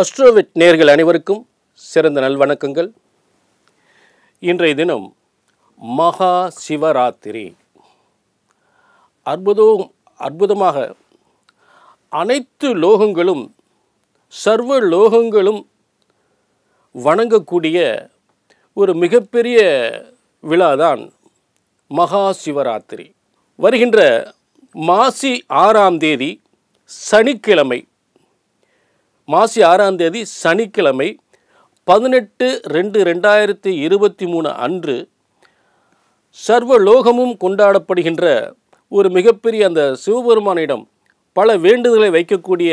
அஸ்ட்ரோவிட் நேர்கள் அனைவருக்கும் சிறந்த நல்வணக்கங்கள் இன்றைய தினம் மகா சிவராத்திரி அற்புதம் அற்புதமாக அனைத்து லோகங்களும் சர்வ லோகங்களும் வணங்கக்கூடிய ஒரு மிகப்பெரிய விழாதான் மகா சிவராத்திரி வருகின்ற மாசி ஆறாம் தேதி சனிக்கிழமை மாசி ஆறாம் தேதி சனிக்கிழமை பதினெட்டு ரெண்டு ரெண்டாயிரத்தி இருபத்தி மூணு அன்று சர்வ லோகமும் கொண்டாடப்படுகின்ற ஒரு மிகப்பெரிய அந்த சிவபெருமானிடம் பல வேண்டுதலை வைக்கக்கூடிய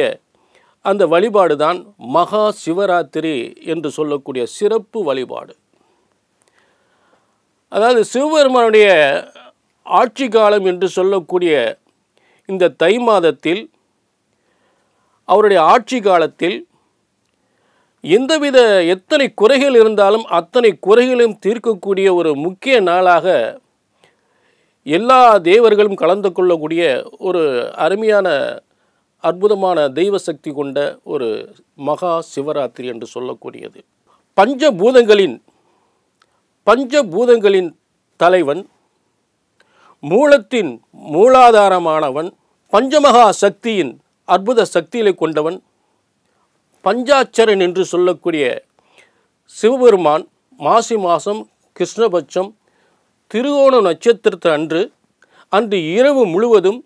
அந்த வழிபாடு தான் மகா சிவராத்திரி என்று சொல்லக்கூடிய சிறப்பு வழிபாடு அதாவது சிவபெருமானுடைய ஆட்சி காலம் என்று சொல்லக்கூடிய இந்த தை மாதத்தில் அவருடைய ஆட்சி காலத்தில் எந்தவித எத்தனை குறைகள் இருந்தாலும் அத்தனை குறைகளையும் தீர்க்கக்கூடிய ஒரு முக்கிய நாளாக எல்லா தேவர்களும் கலந்து கொள்ளக்கூடிய ஒரு அருமையான அற்புதமான தெய்வ சக்தி கொண்ட ஒரு மகா சிவராத்திரி என்று சொல்லக்கூடியது பஞ்சபூதங்களின் பஞ்சபூதங்களின் தலைவன் மூலத்தின் மூலாதாரமானவன் பஞ்சமகா சக்தியின் அற்புத சக்திகளை கொண்டவன் பஞ்சாட்சரன் என்று சொல்லக்கூடிய சிவபெருமான் மாசி மாதம் கிருஷ்ணபட்சம் திருகோண நட்சத்திரத்து அன்று அன்று இரவு முழுவதும்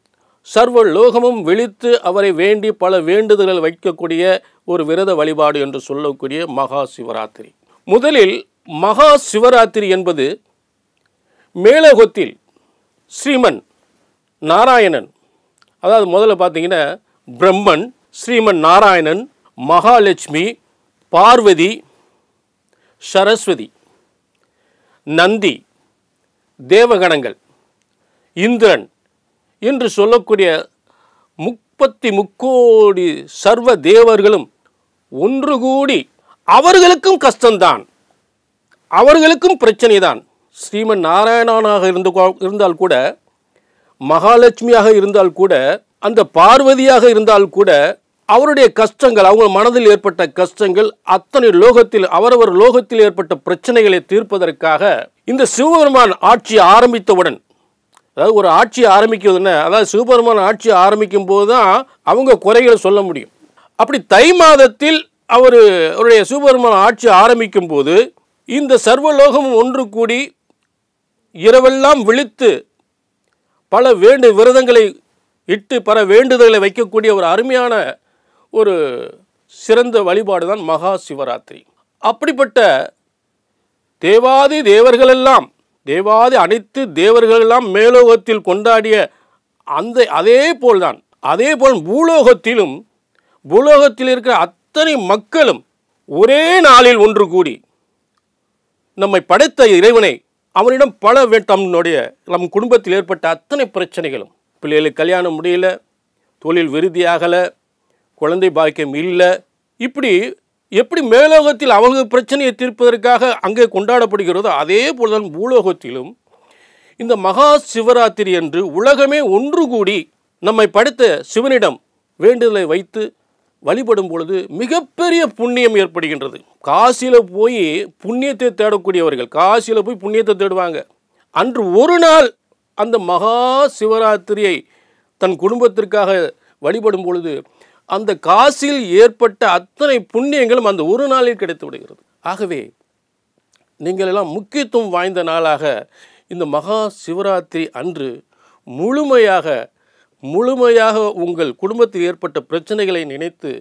சர்வ லோகமும் விழித்து அவரை வேண்டி பல வேண்டுதல்கள் வைக்கக்கூடிய ஒரு விரத வழிபாடு என்று சொல்லக்கூடிய மகா சிவராத்திரி முதலில் மகா சிவராத்திரி என்பது மேலோகத்தில் ஸ்ரீமன் நாராயணன் அதாவது முதல்ல பார்த்தீங்கன்னா பிரம்மன் ஸ்ரீமன் நாராயணன் மகாலட்சுமி பார்வதி சரஸ்வதி நந்தி தேவகணங்கள் இந்திரன் என்று சொல்லக்கூடிய முப்பத்தி முக்கோடி சர்வ தேவர்களும் ஒன்று கூடி அவர்களுக்கும் கஷ்டம்தான் அவர்களுக்கும் பிரச்சனை தான் ஸ்ரீமன் நாராயணனாக இருந்து இருந்தால் கூட மகாலட்சுமியாக இருந்தால் கூட அந்த பார்வதியாக இருந்தால் கூட அவருடைய கஷ்டங்கள் அவங்க மனதில் ஏற்பட்ட கஷ்டங்கள் அத்தனை லோகத்தில் அவரவர் லோகத்தில் ஏற்பட்ட பிரச்சனைகளை தீர்ப்பதற்காக இந்த சிவபெருமான் ஆட்சி ஆரம்பித்தவுடன் அதாவது ஒரு ஆட்சி ஆரம்பிக்கிறதுன்னா அதாவது சிவபெருமான் ஆட்சி ஆரம்பிக்கும் போது தான் அவங்க குறைகளை சொல்ல முடியும் அப்படி தை மாதத்தில் அவர் அவருடைய சிவபெருமான் ஆட்சி ஆரம்பிக்கும் போது இந்த சர்வலோகம் ஒன்று கூடி இரவெல்லாம் விழித்து பல வேண்டு விரதங்களை இட்டு பல வேண்டுதல்களை வைக்கக்கூடிய ஒரு அருமையான ஒரு சிறந்த வழிபாடு தான் மகா சிவராத்திரி அப்படிப்பட்ட தேவாதி தேவர்களெல்லாம் தேவாதி அனைத்து தேவர்களெல்லாம் மேலோகத்தில் கொண்டாடிய அந்த அதே போல்தான் அதே போல் பூலோகத்திலும் பூலோகத்தில் இருக்கிற அத்தனை மக்களும் ஒரே நாளில் ஒன்று கூடி நம்மை படைத்த இறைவனை அவனிடம் பல தம்னுடைய நம் குடும்பத்தில் ஏற்பட்ட அத்தனை பிரச்சனைகளும் பிள்ளைகளுக்கு கல்யாணம் முடியல தொழில் விருதியாகலை குழந்தை பாக்கியம் இல்லை இப்படி எப்படி மேலோகத்தில் அவர்கள் பிரச்சனையை தீர்ப்பதற்காக அங்கே கொண்டாடப்படுகிறதோ அதே போலதான் பூலோகத்திலும் இந்த மகா சிவராத்திரி என்று உலகமே ஒன்று கூடி நம்மை படுத்த சிவனிடம் வேண்டுதலை வைத்து வழிபடும் பொழுது மிகப்பெரிய புண்ணியம் ஏற்படுகின்றது காசியில் போய் புண்ணியத்தை தேடக்கூடியவர்கள் காசியில் போய் புண்ணியத்தை தேடுவாங்க அன்று ஒரு நாள் அந்த மகா சிவராத்திரியை தன் குடும்பத்திற்காக வழிபடும் பொழுது அந்த காசில் ஏற்பட்ட அத்தனை புண்ணியங்களும் அந்த ஒரு நாளில் கிடைத்து விடுகிறது ஆகவே நீங்கள் எல்லாம் முக்கியத்துவம் வாய்ந்த நாளாக இந்த மகா சிவராத்திரி அன்று முழுமையாக முழுமையாக உங்கள் குடும்பத்தில் ஏற்பட்ட பிரச்சனைகளை நினைத்து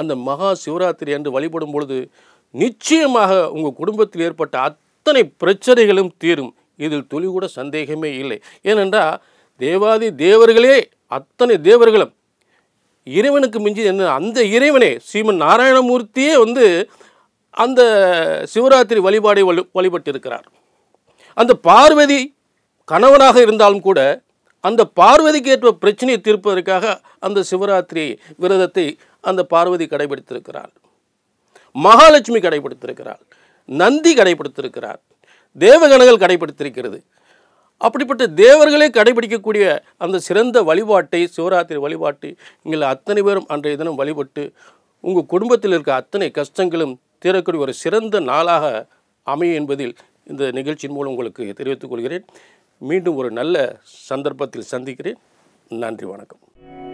அந்த மகா சிவராத்திரி அன்று வழிபடும் பொழுது நிச்சயமாக உங்கள் குடும்பத்தில் ஏற்பட்ட அத்தனை பிரச்சனைகளும் தீரும் இதில் துளி கூட சந்தேகமே இல்லை ஏனென்றால் தேவாதி தேவர்களே அத்தனை தேவர்களும் இறைவனுக்கு மிஞ்சி என்ன அந்த இறைவனே ஸ்ரீமன் நாராயணமூர்த்தியே வந்து அந்த சிவராத்திரி வழிபாடை வழி வழிபட்டிருக்கிறார் அந்த பார்வதி கணவனாக இருந்தாலும் கூட அந்த பார்வதிக்கு ஏற்ற பிரச்சனையை தீர்ப்பதற்காக அந்த சிவராத்திரி விரதத்தை அந்த பார்வதி கடைபிடித்திருக்கிறார் மகாலட்சுமி கடைபிடித்திருக்கிறார் நந்தி கடைபிடித்திருக்கிறார் தேவகணங்கள் கடைபிடித்திருக்கிறது அப்படிப்பட்ட தேவர்களே கடைபிடிக்கக்கூடிய அந்த சிறந்த வழிபாட்டை சிவராத்திரி வழிபாட்டு நீங்கள் அத்தனை பேரும் அன்றைய தினம் வழிபட்டு உங்கள் குடும்பத்தில் இருக்க அத்தனை கஷ்டங்களும் தீரக்கூடிய ஒரு சிறந்த நாளாக அமையும் என்பதில் இந்த நிகழ்ச்சியின் மூலம் உங்களுக்கு தெரிவித்துக் கொள்கிறேன் மீண்டும் ஒரு நல்ல சந்தர்ப்பத்தில் சந்திக்கிறேன் நன்றி வணக்கம்